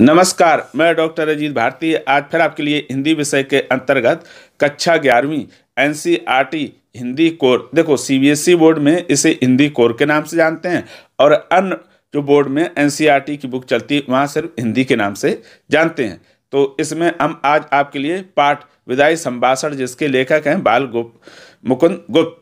नमस्कार मैं डॉक्टर अजीत भारती आज फिर आपके लिए हिंदी विषय के अंतर्गत कक्षा ग्यारहवीं एनसीईआरटी e हिंदी कोर देखो सीबीएसई e बोर्ड में इसे हिंदी कोर के नाम से जानते हैं और अन्य जो बोर्ड में एनसीईआरटी e की बुक चलती है वहाँ सिर्फ हिंदी के नाम से जानते हैं तो इसमें हम आज आपके लिए पाठ विदाई संभाषण जिसके लेखक हैं बाल गुप्त मुकुंद गुप्त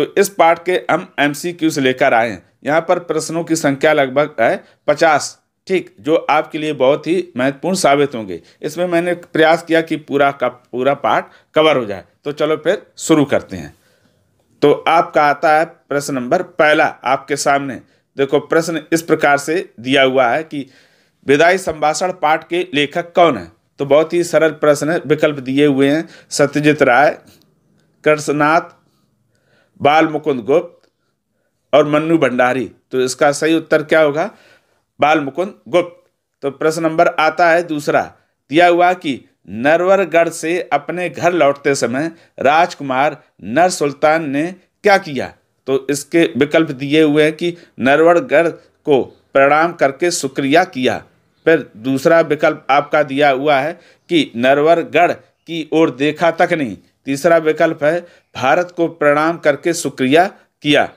तो इस पाठ के हम क्यू से लेकर आए हैं यहाँ पर प्रश्नों की संख्या लगभग है पचास ठीक जो आपके लिए बहुत ही महत्वपूर्ण साबित होंगे इसमें मैंने प्रयास किया कि पूरा का पूरा पाठ कवर हो जाए तो चलो फिर शुरू करते हैं तो आपका आता है प्रश्न नंबर पहला आपके सामने देखो प्रश्न इस प्रकार से दिया हुआ है कि विदाई संभाषण पाठ के लेखक कौन है तो बहुत ही सरल प्रश्न है विकल्प दिए हुए हैं सत्यजीत राय कृष्णनाथ बाल मुकुंद गुप्त और मन्नू भंडारी तो इसका सही उत्तर क्या होगा बाल मुकुंद गुप्त तो प्रश्न नंबर आता है दूसरा दिया हुआ कि नरवरगढ़ से अपने घर लौटते समय राजकुमार नर सुल्तान ने क्या किया तो इसके विकल्प दिए हुए हैं कि नरवरगढ़ को प्रणाम करके शुक्रिया किया फिर दूसरा विकल्प आपका दिया हुआ है कि नरवरगढ़ की ओर देखा तक नहीं तीसरा विकल्प है भारत को प्रणाम करके शुक्रिया किया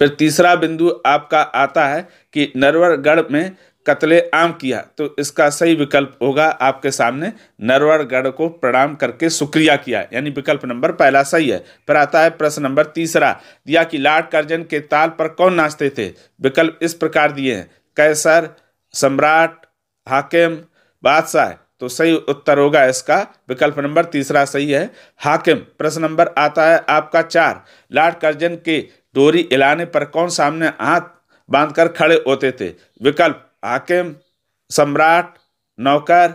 फिर तीसरा बिंदु आपका आता है कि नरवरगढ़ में कत्ले आम किया तो इसका सही विकल्प होगा आपके सामने नरवरगढ़ को प्रणाम करके शुक्रिया किया यानी विकल्प नंबर पहला सही है फिर आता है प्रश्न नंबर तीसरा दिया कि लाड कर्जन के ताल पर कौन नाचते थे विकल्प इस प्रकार दिए हैं कैसर सम्राट हाकिम बादशाह तो सही उत्तर होगा इसका विकल्प नंबर तीसरा सही है हाकिम प्रश्न नंबर आता है आपका चार लाड कर्जन के डोरी इलाने पर कौन सामने हाथ बांधकर खड़े होते थे विकल्प हाकिम सम्राट नौकर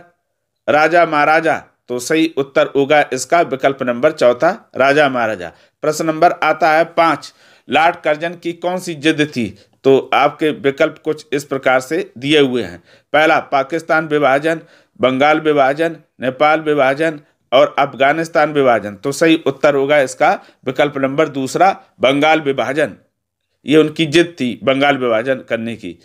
राजा महाराजा तो सही उत्तर होगा इसका विकल्प नंबर चौथा राजा महाराजा प्रश्न नंबर आता है पाँच लाट कर्जन की कौन सी जिद थी तो आपके विकल्प कुछ इस प्रकार से दिए हुए हैं पहला पाकिस्तान विभाजन बंगाल विभाजन नेपाल विभाजन और अफगानिस्तान विभाजन तो सही उत्तर होगा इसका विकल्प नंबर दूसरा बंगाल विभाजन ये उनकी जिद थी बंगाल विभाजन करने की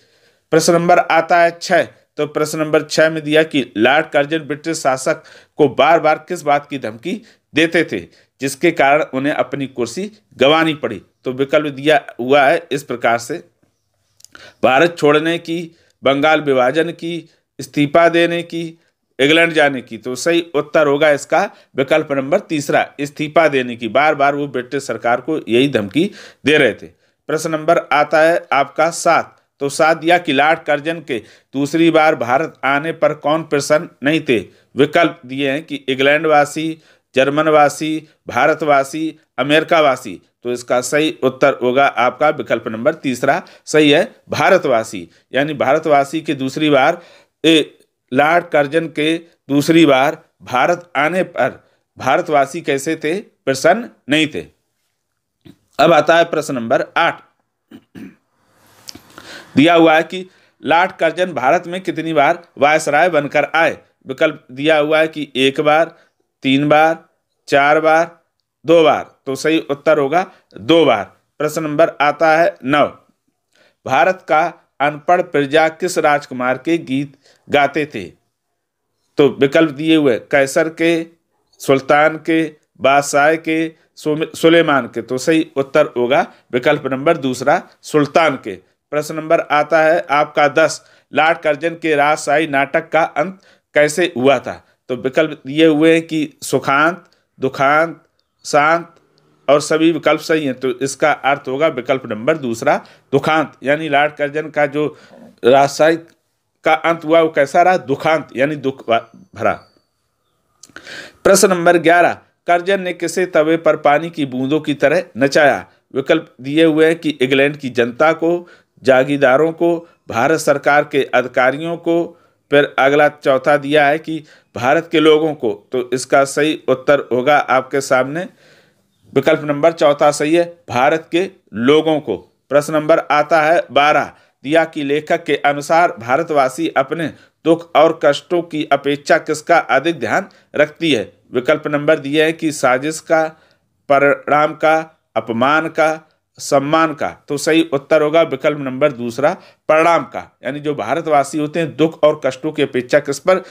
प्रश्न नंबर आता है छः तो प्रश्न नंबर छः में दिया कि लॉर्ड कर्जन ब्रिटिश शासक को बार बार किस बात की धमकी देते थे जिसके कारण उन्हें अपनी कुर्सी गंवानी पड़ी तो विकल्प दिया हुआ है इस प्रकार से भारत छोड़ने की बंगाल विभाजन की इस्तीफा देने की इंग्लैंड जाने की तो सही उत्तर होगा इसका विकल्प नंबर तीसरा इस्तीफा देने की बार बार वो ब्रिटिश सरकार को यही धमकी दे रहे थे प्रश्न नंबर आता है आपका सात तो कि किलाट कर्जन के दूसरी बार भारत आने पर कौन प्रसन्न नहीं थे विकल्प दिए हैं कि इंग्लैंडवासी जर्मनवासी भारतवासी अमेरिकावासी तो इसका सही उत्तर होगा आपका विकल्प नंबर तीसरा सही है भारतवासी यानी भारतवासी के दूसरी बार ए, लॉर्ड कर्जन के दूसरी बार भारत आने पर भारतवासी कैसे थे प्रसन्न नहीं थे अब आता है प्रश्न नंबर आठ दिया हुआ है कि लॉर्ड कर्जन भारत में कितनी बार वायसराय बनकर आए विकल्प दिया हुआ है कि एक बार तीन बार चार बार दो बार तो सही उत्तर होगा दो बार प्रश्न नंबर आता है नौ भारत का अनपढ़ प्रजा किस राजकुमार के गीत गाते थे तो विकल्प दिए हुए कैसर के सुल्तान के बादशाह के सुलेमान के तो सही उत्तर होगा विकल्प नंबर दूसरा सुल्तान के प्रश्न नंबर आता है आपका दस लॉर्ड कर्जन के राजशाही नाटक का अंत कैसे हुआ था तो विकल्प दिए हुए हैं कि सुखांत दुखांत शांत और सभी विकल्प सही हैं तो इसका अर्थ होगा विकल्प नंबर दूसरा दुखांत यानी लॉर्ड कर्जन का जो रासायिक का अंत हुआ वो कैसा रहा दुखांत यानी दुख भरा प्रश्न नंबर ग्यारह कर्जन ने किसे तवे पर पानी की बूंदों की तरह नचाया विकल्प दिए हुए हैं कि इंग्लैंड की जनता को जागीदारों को भारत सरकार के अधिकारियों को फिर अगला चौथा दिया है कि भारत के लोगों को तो इसका सही उत्तर होगा आपके सामने विकल्प नंबर चौथा सही है भारत के लोगों को प्रश्न नंबर आता है बारह दिया की लेखक के अनुसार भारतवासी अपने दुख और कष्टों की अपेक्षा किसका अधिक ध्यान रखती है विकल्प नंबर दिए हैं कि साजिश का परिणाम का अपमान का सम्मान का तो सही उत्तर होगा विकल्प नंबर दूसरा परिणाम का यानी जो भारतवासी होते हैं दुख और कष्टों की अपेक्षा किस पर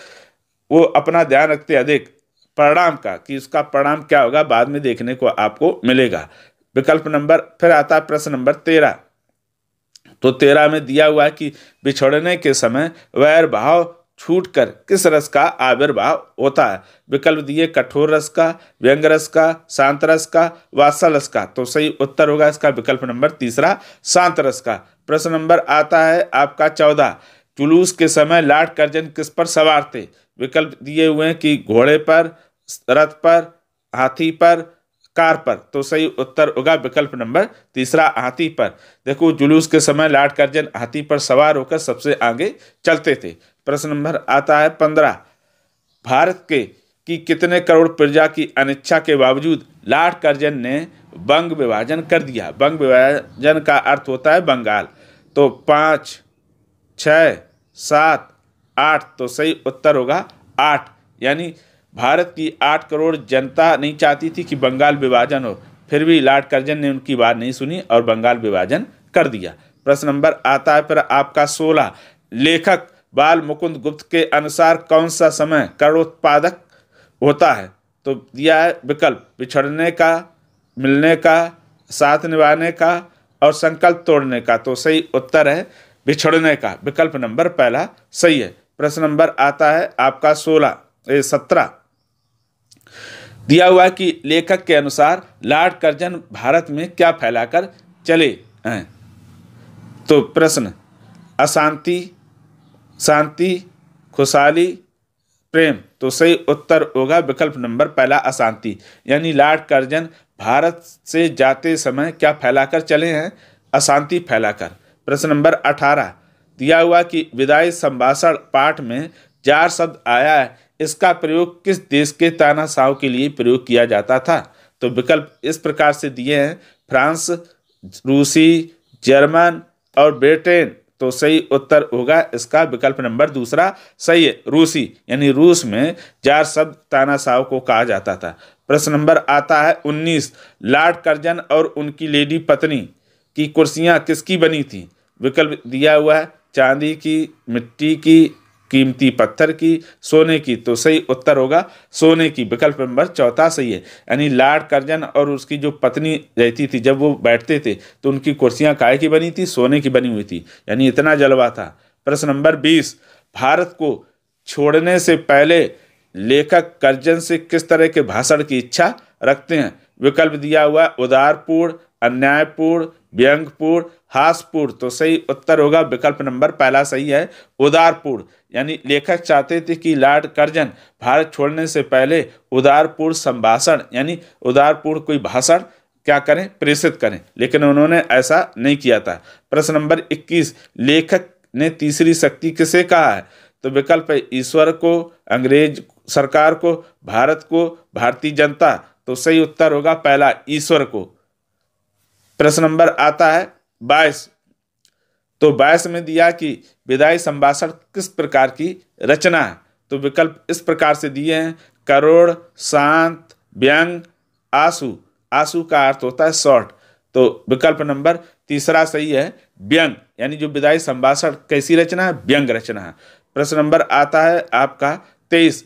वो अपना ध्यान रखते अधिक परिणाम का कि उसका परिणाम क्या होगा बाद में देखने को आपको मिलेगा विकल्प नंबर फिर आता है प्रश्न नंबर तेरह तो तेरह में दिया हुआ है कि बिछड़ने के समय वैर भाव छूट कर किस रस का आविर्भाव होता है विकल्प दिए कठोर रस का व्यंग रस का शांत रस का वासल रस का तो सही उत्तर होगा इसका विकल्प नंबर तीसरा शांत रस का प्रश्न नंबर आता है आपका चौदह जुलूस के समय लाट कर्जन किस पर सवार थे विकल्प दिए हुए हैं कि घोड़े पर रथ पर हाथी पर कार पर तो सही उत्तर होगा विकल्प नंबर तीसरा हाथी पर देखो जुलूस के समय लाट कर्जन हाथी पर सवार होकर सबसे आगे चलते थे प्रश्न नंबर आता है पंद्रह भारत के कि कितने करोड़ प्रजा की अनिच्छा के बावजूद लाट कर्जन ने बंग विभाजन कर दिया बंग विभाजन का अर्थ होता है बंगाल तो पाँच छः सात आठ तो सही उत्तर होगा आठ यानी भारत की आठ करोड़ जनता नहीं चाहती थी कि बंगाल विभाजन हो फिर भी लॉर्ड कर्जन ने उनकी बात नहीं सुनी और बंगाल विभाजन कर दिया प्रश्न नंबर आता है पर आपका सोलह लेखक बाल मुकुंद गुप्त के अनुसार कौन सा समय करोत्पादक होता है तो दिया है विकल्प बिछड़ने का मिलने का साथ निभाने का और संकल्प तोड़ने का तो सही उत्तर है बिछड़ने का विकल्प नंबर पहला सही है प्रश्न नंबर आता है आपका सोलह सत्रह दिया हुआ कि लेखक के अनुसार लॉर्ड कर्जन भारत में क्या फैलाकर चले हैं तो प्रश्न अशांति शांति खुशहाली प्रेम तो सही उत्तर होगा विकल्प नंबर पहला अशांति यानी लॉर्ड कर्जन भारत से जाते समय क्या फैलाकर चले हैं अशांति फैलाकर प्रश्न नंबर अठारह दिया हुआ कि विदाई संभाषण पाठ में जार शब्द आया है इसका प्रयोग किस देश के तानाशाह के लिए प्रयोग किया जाता था तो विकल्प इस प्रकार से दिए हैं फ्रांस रूसी जर्मन और ब्रिटेन तो सही उत्तर होगा इसका विकल्प नंबर दूसरा सही है रूसी यानी रूस में जार शब्द तानाशाह को कहा जाता था प्रश्न नंबर आता है उन्नीस लॉर्ड कर्जन और उनकी लेडी पत्नी की कुर्सियाँ किसकी बनी थी विकल्प दिया हुआ है चांदी की मिट्टी की कीमती पत्थर की सोने की तो सही उत्तर होगा सोने की विकल्प नंबर चौथा सही है यानी लाड करजन और उसकी जो पत्नी रहती थी जब वो बैठते थे तो उनकी कुर्सियाँ काय की बनी थी सोने की बनी हुई थी यानी इतना जलवा था प्रश्न नंबर बीस भारत को छोड़ने से पहले लेखक करजन से किस तरह के भाषण की इच्छा रखते हैं विकल्प दिया हुआ उदारपूर्ण अन्यायपूर्ण व्यंगपुर हासपुर तो सही उत्तर होगा विकल्प नंबर पहला सही है उदारपूर्ण यानी लेखक चाहते थे कि लॉर्ड कर्जन भारत छोड़ने से पहले उदारपूर्ण संभाषण यानी उदारपूर्ण कोई भाषण क्या करें प्रेषित करें लेकिन उन्होंने ऐसा नहीं किया था प्रश्न नंबर 21 लेखक ने तीसरी शक्ति किसे कहा है तो विकल्प है ईश्वर को अंग्रेज सरकार को भारत को भारतीय जनता तो सही उत्तर होगा पहला ईश्वर को प्रश्न नंबर आता है बाईस तो बाईस में दिया कि विदाई संभाषण किस प्रकार की रचना है तो विकल्प इस प्रकार से दिए हैं करोड़ शांत व्यंग आंसू आंसू का अर्थ होता है शॉर्ट तो विकल्प नंबर तीसरा सही है व्यंग यानी जो विदाई संभाषण कैसी रचना है व्यंग रचना है प्रश्न नंबर आता है आपका तेईस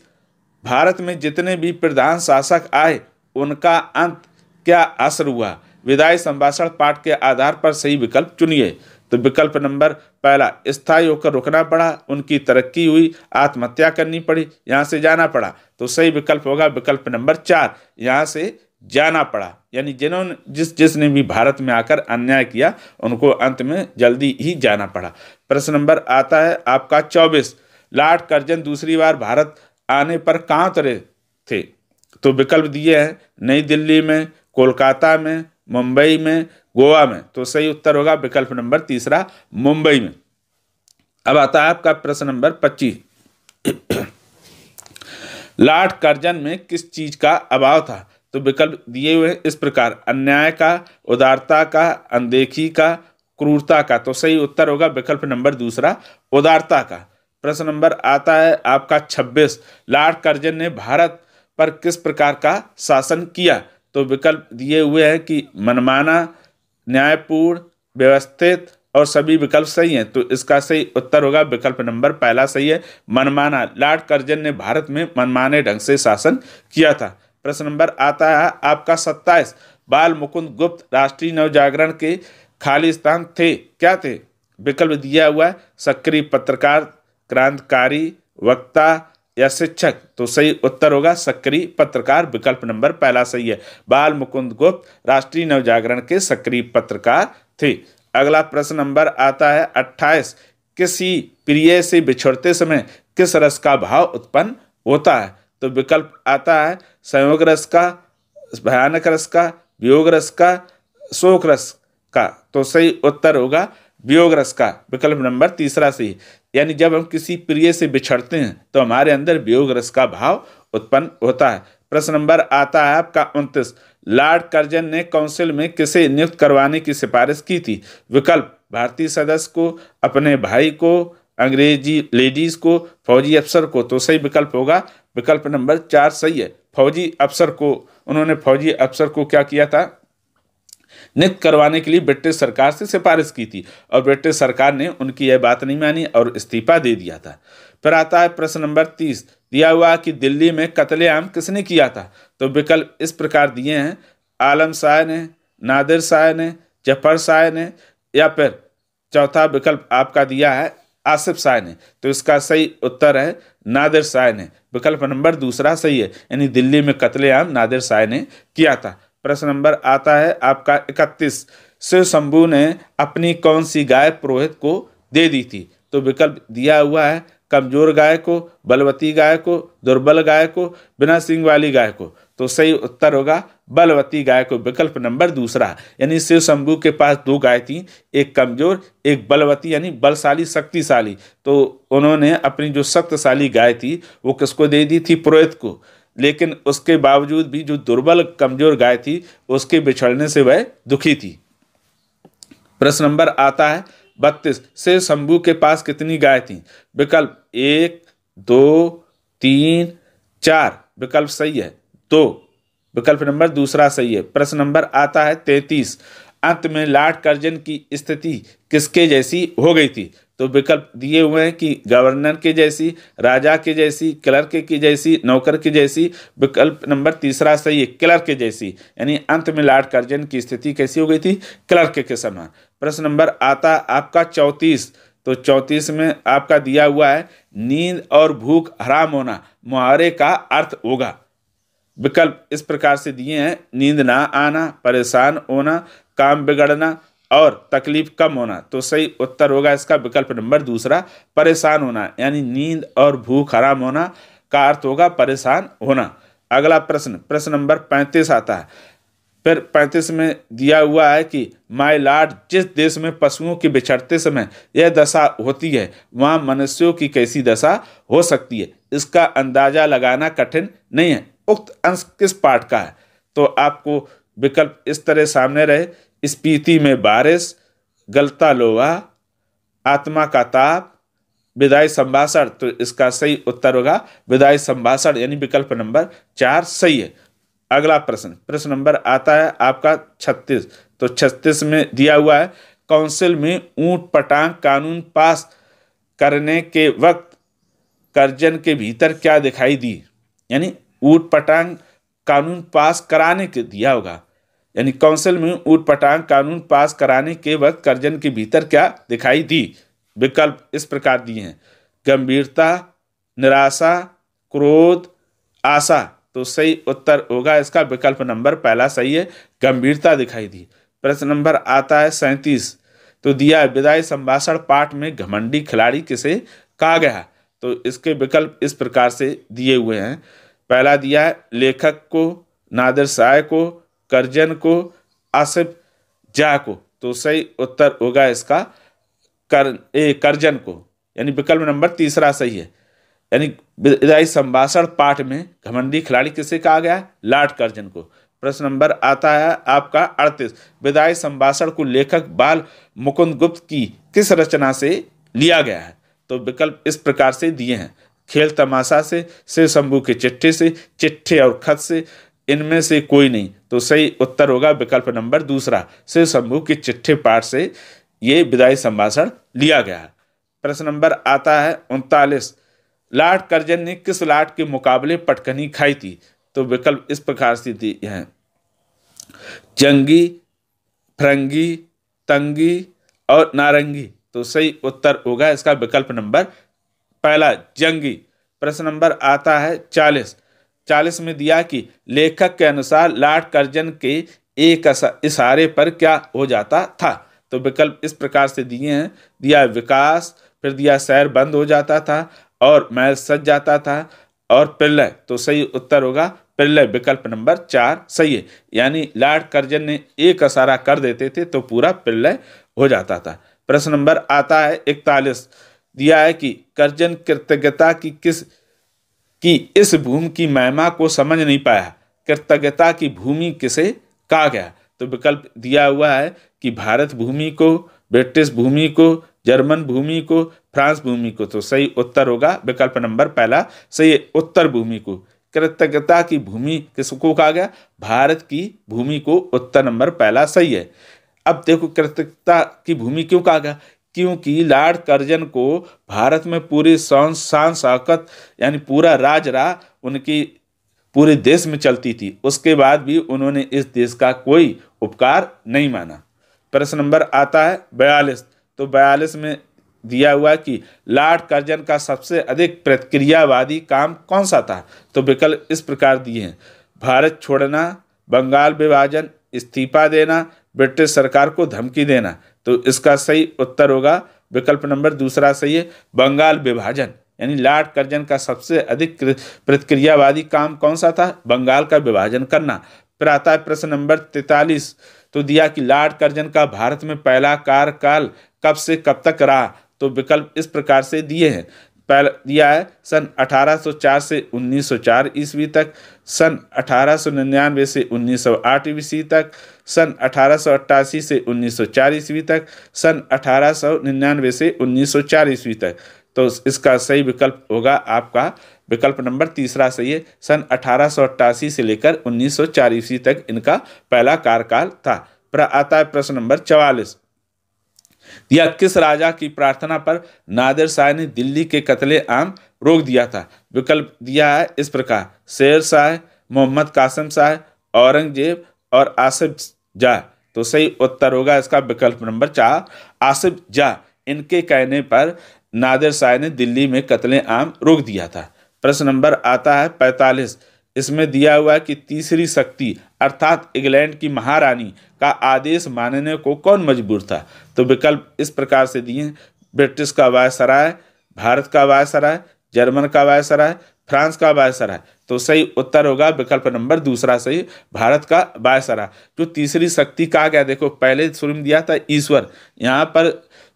भारत में जितने भी प्रधान शासक आए उनका अंत क्या असर हुआ विदाई संभाषण पाठ के आधार पर सही विकल्प चुनिए तो विकल्प नंबर पहला स्थायी होकर रुकना पड़ा उनकी तरक्की हुई आत्महत्या करनी पड़ी यहाँ से जाना पड़ा तो सही विकल्प होगा विकल्प नंबर चार यहाँ से जाना पड़ा यानी जिन्होंने जिस जिसने भी भारत में आकर अन्याय किया उनको अंत में जल्दी ही जाना पड़ा प्रश्न नंबर आता है आपका चौबीस लॉर्ड कर्जन दूसरी बार भारत आने पर कहाँ उतरे थे तो विकल्प दिए हैं नई दिल्ली में कोलकाता में मुंबई में गोवा में तो सही उत्तर होगा विकल्प नंबर तीसरा मुंबई में अब आता है आपका प्रश्न नंबर पच्चीस लाट कर्जन में किस चीज का अभाव था तो विकल्प दिए हुए इस प्रकार अन्याय का उदारता का अनदेखी का क्रूरता का तो सही उत्तर होगा विकल्प नंबर दूसरा उदारता का प्रश्न नंबर आता है आपका 26 लॉर्ड कर्जन ने भारत पर किस प्रकार का शासन किया तो विकल्प दिए हुए हैं कि मनमाना न्यायपूर्ण व्यवस्थित और सभी विकल्प सही हैं तो इसका सही उत्तर होगा विकल्प नंबर पहला सही है मनमाना लॉर्ड कर्जन ने भारत में मनमाने ढंग से शासन किया था प्रश्न नंबर आता है आपका सत्ताईस बाल मुकुंद गुप्त राष्ट्रीय नवजागरण के खाली स्थान थे क्या थे विकल्प दिया हुआ है सक्रिय पत्रकार क्रांतिकारी वक्ता या शिक्षक तो सही उत्तर होगा सक्रिय पत्रकार विकल्प नंबर पहला सही है बाल मुकुंद गुप्त राष्ट्रीय नवजागरण के सक्रिय पत्रकार थे अगला प्रश्न नंबर आता है अट्ठाईस किसी प्रिय से बिछोड़ते समय किस रस का भाव उत्पन्न होता है तो विकल्प आता है संयोग रस का भयानक रस का वियोग रस का शोक रस का तो सही उत्तर होगा वियोग रस का विकल्प नंबर तीसरा सही यानी जब हम किसी प्रिय से बिछड़ते हैं तो हमारे अंदर वियोग रस का भाव उत्पन्न होता है प्रश्न नंबर आता है आपका उनतीस लॉर्ड कर्जन ने काउंसिल में किसे नियुक्त करवाने की सिफारिश की थी विकल्प भारतीय सदस्य को अपने भाई को अंग्रेजी लेडीज को फौजी अफसर को तो सही विकल्प होगा विकल्प नंबर चार सही है फौजी अफसर को उन्होंने फौजी अफसर को क्या किया था नियुक्त करवाने के लिए ब्रिटिश सरकार से सिफारिश की थी और ब्रिटिश सरकार ने उनकी यह बात नहीं मानी और इस्तीफा दे दिया था फिर आता है प्रश्न नंबर तीस दिया हुआ कि दिल्ली में कतलेआम किसने किया था तो विकल्प इस प्रकार दिए हैं आलम शाह ने नादिर शाह ने जफर शाह ने या फिर चौथा विकल्प आपका दिया है आसिफ शाह ने तो इसका सही उत्तर है नादिर शाह ने विकल्प नंबर दूसरा सही है यानी दिल्ली में कतलेआम नादिर शाह ने किया था प्रश्न नंबर आता है आपका इकतीस शिव शंभु ने अपनी कौन सी गाय पुरोहित को दे दी थी तो विकल्प दिया हुआ है कमजोर गाय को बलवती गाय को दुर्बल गाय को बिना सिंग वाली गाय को तो सही उत्तर होगा बलवती गाय को विकल्प नंबर दूसरा यानी शिव शंभु के पास दो गाय थी एक कमजोर एक बलवती यानी बलशाली शक्तिशाली तो उन्होंने अपनी जो शक्तिशाली गाय थी वो किसको दे दी थी पुरोहित को लेकिन उसके बावजूद भी जो दुर्बल कमजोर गाय थी उसके बिछड़ने से वह दुखी थी प्रश्न नंबर आता है बत्तीस से शंभू के पास कितनी गाय थी विकल्प एक दो तीन चार विकल्प सही है दो विकल्प नंबर दूसरा सही है प्रश्न नंबर आता है तैतीस अंत में लाट कर्जन की स्थिति किसके जैसी हो गई थी तो विकल्प दिए हुए हैं कि गवर्नर के जैसी राजा के जैसी क्लर्क की जैसी नौकर की जैसी विकल्प नंबर तीसरा सही है क्लर्क के जैसी यानी अंत में लॉर्ड कर्जन की स्थिति कैसी हो गई थी क्लर्क के समान प्रश्न नंबर आता आपका चौंतीस तो चौंतीस में आपका दिया हुआ है नींद और भूख हराम होना मुहावरे का अर्थ होगा विकल्प इस प्रकार से दिए हैं नींद ना आना परेशान होना काम बिगड़ना और तकलीफ कम होना तो सही उत्तर होगा इसका विकल्प नंबर दूसरा परेशान होना यानी नींद और भूख हराम होना का अर्थ होगा परेशान होना अगला प्रश्न प्रश्न नंबर पैंतीस आता है फिर पैंतीस में दिया हुआ है कि माई लाड जिस देश में पशुओं के बिछड़ते समय यह दशा होती है वहाँ मनुष्यों की कैसी दशा हो सकती है इसका अंदाजा लगाना कठिन नहीं है उक्त अंश किस पाठ का है तो आपको विकल्प इस तरह सामने रहे स्पीति में बारिश गलता लोहा आत्मा का ताप विदाई संभाषण तो इसका सही उत्तर होगा विदाई संभाषण यानी विकल्प नंबर चार सही है अगला प्रश्न प्रश्न नंबर आता है आपका छत्तीस तो छत्तीस में दिया हुआ है काउंसिल में ऊंट पटांग कानून पास करने के वक्त कर्जन के भीतर क्या दिखाई दी यानी ऊंट पटांग कानून पास कराने के दिया होगा यानी काउंसिल में ऊट पटांग कानून पास कराने के वक्त करजन के भीतर क्या दिखाई दी विकल्प इस प्रकार दिए हैं गंभीरता निराशा क्रोध आशा तो सही उत्तर होगा इसका विकल्प नंबर पहला सही है गंभीरता दिखाई दी प्रश्न नंबर आता है सैंतीस तो दिया विदाई संभाषण पाठ में घमंडी खिलाड़ी किसे कहा गया तो इसके विकल्प इस प्रकार से दिए हुए हैं पहला दिया है लेखक को नादिर साय को करजन को आसिफ जा को तो सही उत्तर होगा इसका कर ए करजन को यानी विकल्प नंबर तीसरा सही है यानी विदाई संभाषण पाठ में घमंडी खिलाड़ी किसे कहा गया लाट करजन को प्रश्न नंबर आता है आपका अड़तीस विदाई संभाषण को लेखक बाल मुकुंद गुप्त की किस रचना से लिया गया है तो विकल्प इस प्रकार से दिए हैं खेल तमाशा से शिव शंभू के चिट्ठे से चिट्ठे और खत से इनमें से कोई नहीं तो सही उत्तर होगा विकल्प नंबर दूसरा शिव शंभु की चिट्ठी पाठ से ये विदाई संभाषण लिया गया है प्रश्न नंबर आता है उनतालीस लाट करजन ने किस लाट के मुकाबले पटकनी खाई थी तो विकल्प इस प्रकार से दी है जंगी फरंगी तंगी और नारंगी तो सही उत्तर होगा इसका विकल्प नंबर पहला जंगी प्रश्न नंबर आता है चालीस चालीस में दिया कि लेखक के अनुसार लॉर्ड कर्जन के एक इशारे पर क्या हो जाता था तो विकल्प इस प्रकार से दिए हैं दिया विकास फिर दिया शहर बंद हो जाता था और मैल सज जाता था और प्रलय तो सही उत्तर होगा प्रलय विकल्प नंबर चार सही है यानी लॉर्ड कर्जन ने एक असारा कर देते थे तो पूरा प्रलय हो जाता था प्रश्न नंबर आता है इकतालीस दिया है कि कर्जन कृतज्ञता की किस कि इस भूमि की महिमा को समझ नहीं पाया कृतज्ञता की भूमि किसे कहा गया तो विकल्प दिया हुआ है कि भारत भूमि को ब्रिटिश भूमि को जर्मन भूमि को फ्रांस भूमि को तो सही उत्तर होगा विकल्प नंबर पहला सही उत्तर भूमि को कृतज्ञता की भूमि किसको कहा गया भारत की भूमि को उत्तर नंबर पहला सही है अब देखो कृतज्ञता की भूमि क्यों कहा गया क्योंकि लॉर्ड कर्जन को भारत में पूरी शान शाकत यानी पूरा राज रा उनकी पूरे देश में चलती थी उसके बाद भी उन्होंने इस देश का कोई उपकार नहीं माना प्रश्न नंबर आता है बयालीस तो बयालीस में दिया हुआ कि लॉर्ड कर्जन का सबसे अधिक प्रतिक्रियावादी काम कौन सा था तो विकल्प इस प्रकार दिए हैं भारत छोड़ना बंगाल विभाजन इस्तीफा देना ब्रिटिश सरकार को धमकी देना तो इसका सही उत्तर होगा विकल्प नंबर दूसरा सही है बंगाल विभाजन यानी लाड कर्जन का सबसे अधिक प्रतिक्रियावादी काम कौन सा था बंगाल का विभाजन करना फिर आता है प्रश्न नंबर तैतालीस तो दिया कि लाड कर्जन का भारत में पहला कार्यकाल कब से कब तक रहा तो विकल्प इस प्रकार से दिए हैं दिया है सन 1804 से 1904 ईस्वी तक सन 1899 से 1908 ईस्वी तक सन 1888 से 1904 ईस्वी तक सन 1899 से 1904 ईस्वी तक तो इसका सही विकल्प होगा आपका विकल्प नंबर तीसरा सही है सन 1888 से लेकर 1904 ईस्वी तक इनका पहला कार्यकाल था आता है प्रश्न नंबर चवालीस या किस राजा की प्रार्थना पर नादिर शाह ने दिल्ली के कत्ले आम रोक दिया था विकल्प दिया है इस प्रकार शेर शाह मोहम्मद कासिम शाह औरंगजेब और आसिफ जा तो सही उत्तर होगा इसका विकल्प नंबर चार आसिफ जा इनके कहने पर नादिर शाह ने दिल्ली में कत्ले आम रोक दिया था प्रश्न नंबर आता है पैंतालीस इसमें दिया हुआ कि तीसरी शक्ति अर्थात इंग्लैंड की महारानी का आदेश मानने को कौन मजबूर था तो विकल्प इस प्रकार से दिए ब्रिटिश का वायसराय भारत का वायसराय जर्मन का वायसराय फ्रांस का वायसराय तो सही उत्तर होगा विकल्प नंबर दूसरा सही भारत का वायसराय जो तीसरी शक्ति कहा गया देखो पहले शुरू में दिया था ईश्वर यहाँ पर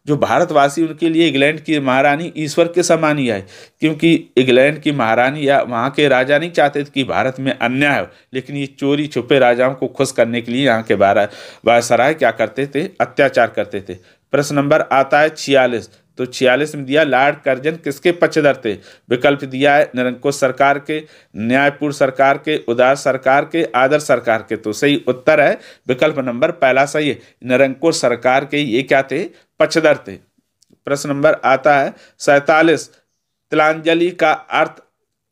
जो भारतवासी उनके लिए इंग्लैंड की महारानी ईश्वर के समान ही है क्योंकि इंग्लैंड की महारानी या वहाँ के राजा नहीं चाहते कि भारत में अन्याय हो लेकिन ये चोरी छुपे राजाओं को खुश करने के लिए यहाँ के बारा वायसराय क्या करते थे अत्याचार करते थे प्रश्न नंबर आता है छियालीस तो छियालीस में दिया लॉर्ड कर्जन किसके पक्षधर थे विकल्प दिया है निरंकुश सरकार के न्यायपूर्ण सरकार के उदार सरकार के आदर सरकार के तो सही उत्तर है विकल्प नंबर पहला सही है निरंकुश सरकार के ये क्या थे पचदर थे प्रश्न नंबर आता है सैतालीस तिलांजलि का अर्थ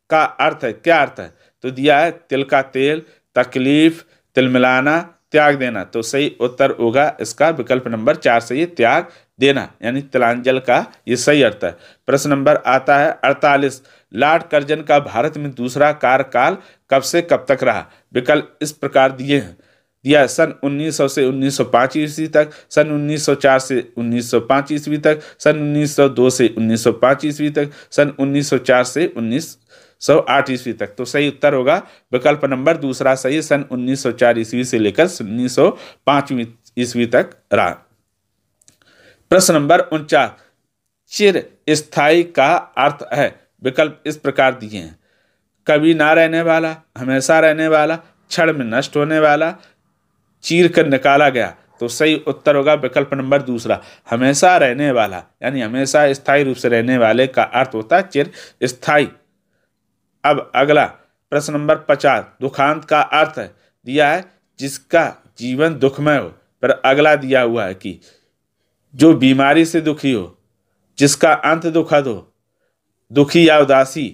का अर्थ है क्या अर्थ है तो दिया है तिल का तेल तकलीफ तिल मिलाना त्याग देना तो सही उत्तर होगा इसका विकल्प नंबर चार से ये त्याग देना यानी तिलांजल का ये सही अर्थ है प्रश्न नंबर आता है अड़तालीस लॉर्ड कर्जन का भारत में दूसरा कार्यकाल कब से कब तक रहा विकल्प इस प्रकार दिए हैं या सन 1900 से 1905 ईस्वी तक सन 1904 से 1905 ईस्वी तक सन 1902 से 1905 ईस्वी तक सन 1904 से 1908 ईस्वी तक तो सही उत्तर होगा विकल्प नंबर दूसरा सही सन 1904 ईस्वी से लेकर उन्नीस सौ ईस्वी तक रहा प्रश्न नंबर उनचास चिर स्थाई का अर्थ है विकल्प इस प्रकार दिए हैं कभी ना रहने वाला हमेशा रहने वाला क्षण में नष्ट होने वाला चीर कर निकाला गया तो सही उत्तर होगा विकल्प नंबर दूसरा हमेशा रहने वाला यानी हमेशा स्थायी रूप से रहने वाले का अर्थ होता है चिर स्थायी अब अगला प्रश्न नंबर पचास दुखांत का अर्थ है दिया है जिसका जीवन दुखमय हो पर अगला दिया हुआ है कि जो बीमारी से दुखी हो जिसका अंत दुखद हो दुखी या उदासी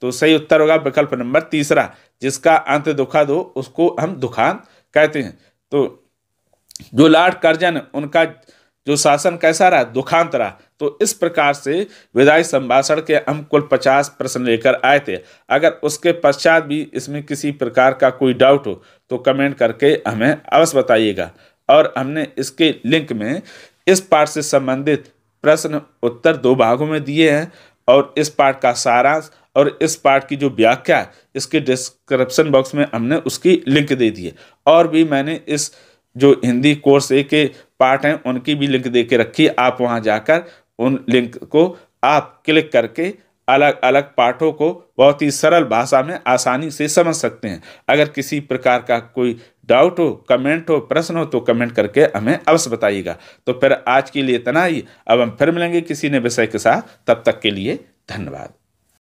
तो सही उत्तर होगा विकल्प नंबर तीसरा जिसका अंत दुखद हो उसको हम दुखांत कहते हैं तो जो लॉर्ड कर्जन उनका जो शासन कैसा रहा दुखांत रहा तो इस प्रकार से विदाई संभाषण के हम कुल पचास प्रश्न लेकर आए थे अगर उसके पश्चात भी इसमें किसी प्रकार का कोई डाउट हो तो कमेंट करके हमें अवश्य बताइएगा और हमने इसके लिंक में इस पाठ से संबंधित प्रश्न उत्तर दो भागों में दिए हैं और इस पार्ट का सारांश और इस पार्ट की जो व्याख्या है इसके डिस्क्रिप्शन बॉक्स में हमने उसकी लिंक दे दी है और भी मैंने इस जो हिंदी कोर्स ए के पार्ट हैं उनकी भी लिंक दे के रखी आप वहाँ जाकर उन लिंक को आप क्लिक करके अलग अलग पाठों को बहुत ही सरल भाषा में आसानी से समझ सकते हैं अगर किसी प्रकार का कोई डाउट हो कमेंट हो प्रश्न हो तो कमेंट करके हमें अवश्य बताइएगा तो फिर आज के लिए इतना ही अब हम फिर मिलेंगे किसी ने विषय के साथ तब तक के लिए धन्यवाद